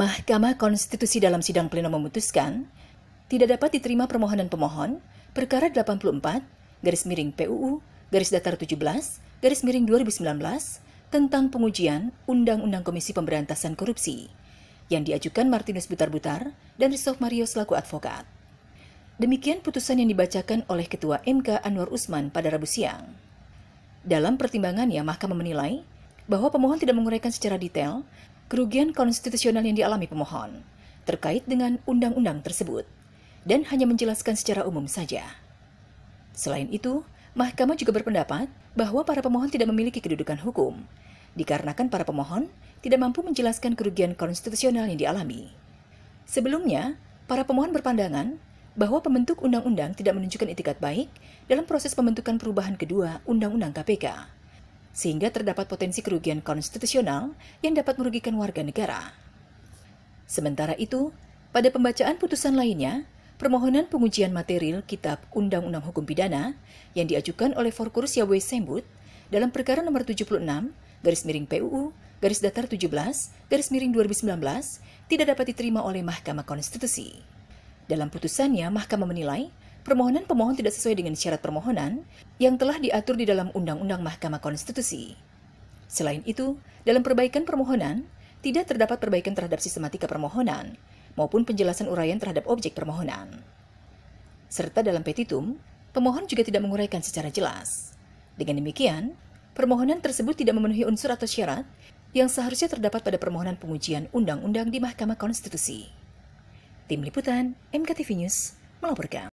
Mahkamah Konstitusi dalam sidang pleno memutuskan tidak dapat diterima permohonan pemohon perkara 84 garis miring PUU garis datar 17 garis miring 2019 tentang pengujian Undang-Undang Komisi Pemberantasan Korupsi yang diajukan Martinus Butar-Butar dan Risof Mario selaku advokat. Demikian putusan yang dibacakan oleh Ketua MK Anwar Usman pada Rabu siang. Dalam pertimbangannya, Mahkamah menilai bahwa pemohon tidak menguraikan secara detail kerugian konstitusional yang dialami pemohon terkait dengan undang-undang tersebut dan hanya menjelaskan secara umum saja. Selain itu, Mahkamah juga berpendapat bahwa para pemohon tidak memiliki kedudukan hukum, dikarenakan para pemohon tidak mampu menjelaskan kerugian konstitusional yang dialami. Sebelumnya, para pemohon berpandangan bahwa pembentuk undang-undang tidak menunjukkan etikat baik dalam proses pembentukan perubahan kedua Undang-Undang KPK sehingga terdapat potensi kerugian konstitusional yang dapat merugikan warga negara. Sementara itu, pada pembacaan putusan lainnya, permohonan pengujian material Kitab Undang-Undang Hukum Pidana yang diajukan oleh Forkurs Yahweh Sembut dalam perkara nomor 76 garis miring PUU garis datar 17 garis miring 2019 tidak dapat diterima oleh Mahkamah Konstitusi. Dalam putusannya, Mahkamah menilai permohonan pemohon tidak sesuai dengan syarat permohonan yang telah diatur di dalam Undang-Undang Mahkamah Konstitusi. Selain itu, dalam perbaikan permohonan, tidak terdapat perbaikan terhadap sistematika permohonan maupun penjelasan uraian terhadap objek permohonan. Serta dalam petitum, pemohon juga tidak menguraikan secara jelas. Dengan demikian, permohonan tersebut tidak memenuhi unsur atau syarat yang seharusnya terdapat pada permohonan pengujian undang-undang di Mahkamah Konstitusi. Tim Liputan, MKTV News, melaporkan.